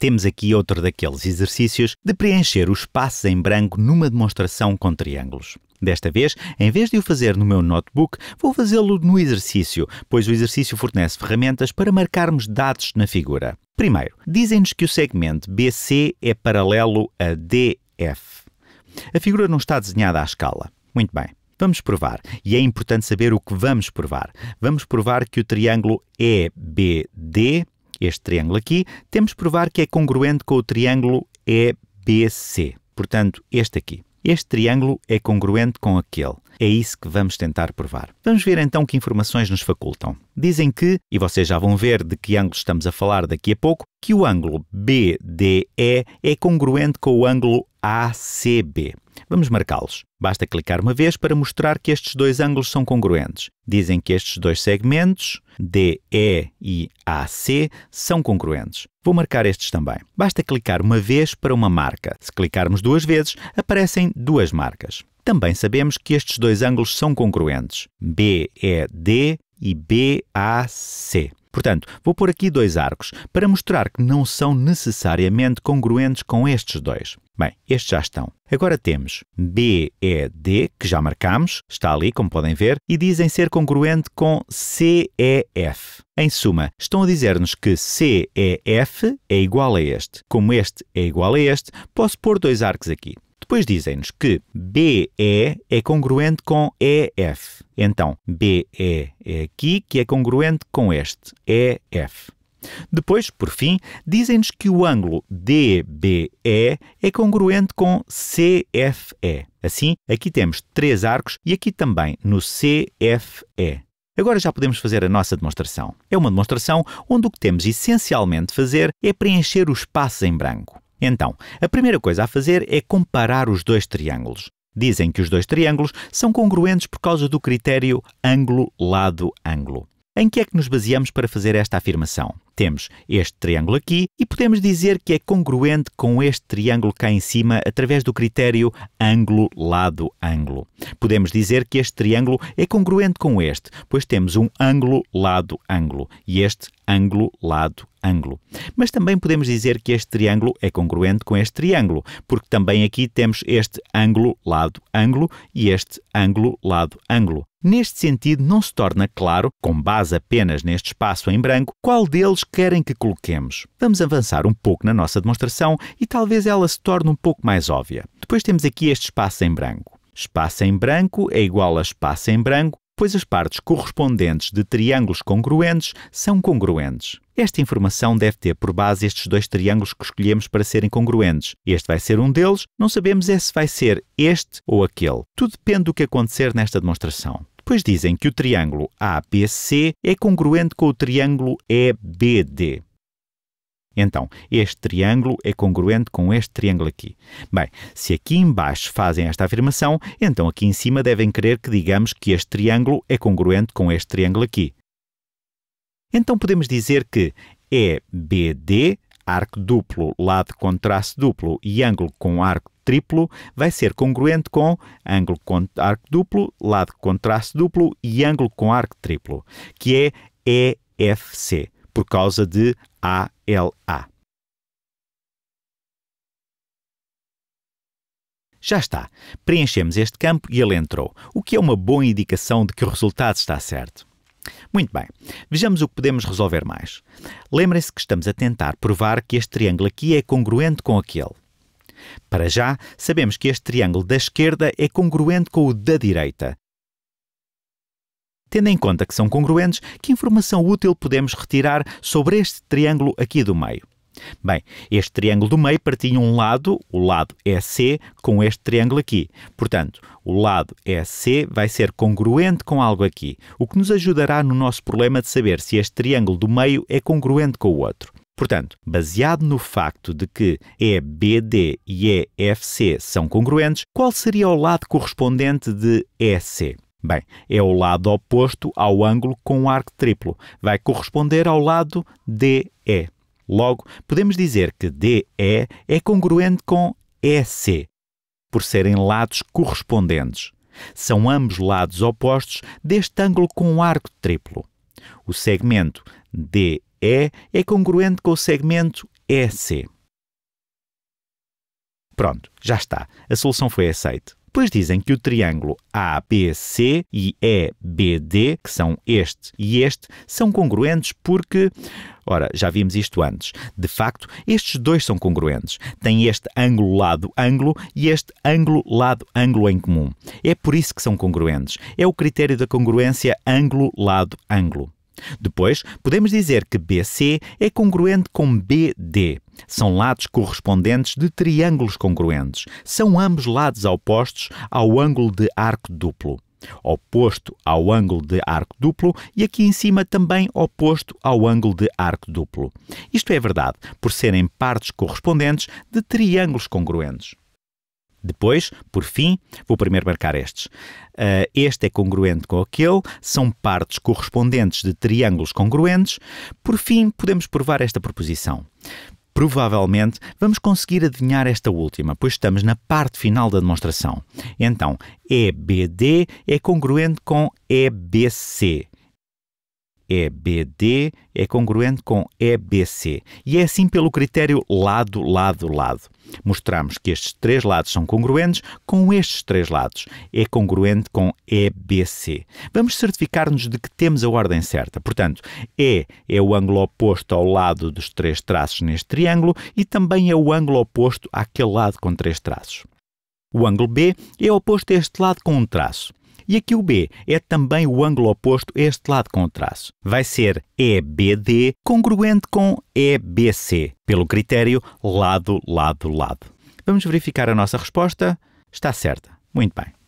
Temos aqui outro daqueles exercícios de preencher os espaços em branco numa demonstração com triângulos. Desta vez, em vez de o fazer no meu notebook, vou fazê-lo no exercício, pois o exercício fornece ferramentas para marcarmos dados na figura. Primeiro, dizem-nos que o segmento BC é paralelo a DF. A figura não está desenhada à escala. Muito bem. Vamos provar, e é importante saber o que vamos provar. Vamos provar que o triângulo EBD este triângulo aqui, temos de provar que é congruente com o triângulo EBC. Portanto, este aqui. Este triângulo é congruente com aquele. É isso que vamos tentar provar. Vamos ver então que informações nos facultam. Dizem que, e vocês já vão ver de que ângulo estamos a falar daqui a pouco, que o ângulo BDE é congruente com o ângulo ACB. Vamos marcá-los. Basta clicar uma vez para mostrar que estes dois ângulos são congruentes. Dizem que estes dois segmentos, DE e AC, são congruentes. Vou marcar estes também. Basta clicar uma vez para uma marca. Se clicarmos duas vezes, aparecem duas marcas. Também sabemos que estes dois ângulos são congruentes, BED e BAC. Portanto, vou pôr aqui dois arcos para mostrar que não são necessariamente congruentes com estes dois. Bem, estes já estão. Agora temos BED, que já marcamos, está ali, como podem ver, e dizem ser congruente com CEF. Em suma, estão a dizer-nos que CEF é igual a este. Como este é igual a este, posso pôr dois arcos aqui. Depois dizem-nos que BE é congruente com EF. Então, BE é aqui, que é congruente com este, EF. Depois, por fim, dizem-nos que o ângulo DBE é congruente com CFE. Assim, aqui temos três arcos e aqui também no CFE. Agora já podemos fazer a nossa demonstração. É uma demonstração onde o que temos essencialmente de fazer é preencher o espaço em branco. Então, a primeira coisa a fazer é comparar os dois triângulos. Dizem que os dois triângulos são congruentes por causa do critério ângulo-lado-ângulo. Em que é que nos baseamos para fazer esta afirmação? Temos este triângulo aqui e podemos dizer que é congruente com este triângulo cá em cima através do critério ângulo-lado-ângulo. Podemos dizer que este triângulo é congruente com este, pois temos um ângulo-lado-ângulo e este ângulo-lado-ângulo. Mas também podemos dizer que este triângulo é congruente com este triângulo, porque também aqui temos este ângulo-lado-ângulo e este ângulo-lado-ângulo. Neste sentido, não se torna claro, com base apenas neste espaço em branco, qual deles querem que coloquemos. Vamos avançar um pouco na nossa demonstração e talvez ela se torne um pouco mais óbvia. Depois temos aqui este espaço em branco. Espaço em branco é igual a espaço em branco, pois as partes correspondentes de triângulos congruentes são congruentes. Esta informação deve ter por base estes dois triângulos que escolhemos para serem congruentes. Este vai ser um deles, não sabemos é se vai ser este ou aquele. Tudo depende do que acontecer nesta demonstração. Depois dizem que o triângulo ABC é congruente com o triângulo EBD. Então, este triângulo é congruente com este triângulo aqui. Bem, se aqui embaixo fazem esta afirmação, então aqui em cima devem querer que digamos que este triângulo é congruente com este triângulo aqui. Então podemos dizer que EBD, arco duplo, lado com traço duplo e ângulo com arco triplo vai ser congruente com ângulo com arco duplo, lado com traço duplo e ângulo com arco triplo, que é EFC, por causa de ALA. Já está. Preenchemos este campo e ele entrou, o que é uma boa indicação de que o resultado está certo. Muito bem, vejamos o que podemos resolver mais. Lembrem-se que estamos a tentar provar que este triângulo aqui é congruente com aquele. Para já, sabemos que este triângulo da esquerda é congruente com o da direita. Tendo em conta que são congruentes, que informação útil podemos retirar sobre este triângulo aqui do meio? Bem, este triângulo do meio partilha um lado, o lado EC, com este triângulo aqui. Portanto, o lado EC vai ser congruente com algo aqui, o que nos ajudará no nosso problema de saber se este triângulo do meio é congruente com o outro. Portanto, baseado no facto de que EBD e EFC são congruentes, qual seria o lado correspondente de EC? Bem, é o lado oposto ao ângulo com o arco triplo. Vai corresponder ao lado DE. Logo, podemos dizer que DE é congruente com EC, por serem lados correspondentes. São ambos lados opostos deste ângulo com o arco triplo. O segmento DE e é congruente com o segmento EC. Pronto, já está. A solução foi aceita. Pois dizem que o triângulo ABC e EBD, que são este e este, são congruentes porque. Ora, já vimos isto antes. De facto, estes dois são congruentes. Têm este ângulo lado-ângulo e este ângulo lado-ângulo em comum. É por isso que são congruentes. É o critério da congruência ângulo-lado-ângulo. Depois, podemos dizer que BC é congruente com BD. São lados correspondentes de triângulos congruentes. São ambos lados opostos ao ângulo de arco duplo. Oposto ao ângulo de arco duplo e aqui em cima também oposto ao ângulo de arco duplo. Isto é verdade, por serem partes correspondentes de triângulos congruentes. Depois, por fim, vou primeiro marcar estes. Uh, este é congruente com aquele, são partes correspondentes de triângulos congruentes. Por fim, podemos provar esta proposição. Provavelmente vamos conseguir adivinhar esta última, pois estamos na parte final da demonstração. Então, EBD é congruente com EBC. EBD é congruente com EBC. E é assim pelo critério lado, lado, lado. Mostramos que estes três lados são congruentes com estes três lados. É congruente com EBC. Vamos certificar-nos de que temos a ordem certa. Portanto, E é o ângulo oposto ao lado dos três traços neste triângulo e também é o ângulo oposto àquele lado com três traços. O ângulo B é oposto a este lado com um traço. E aqui o B é também o ângulo oposto a este lado com o traço. Vai ser EBD congruente com EBC, pelo critério lado, lado, lado. Vamos verificar a nossa resposta. Está certa. Muito bem.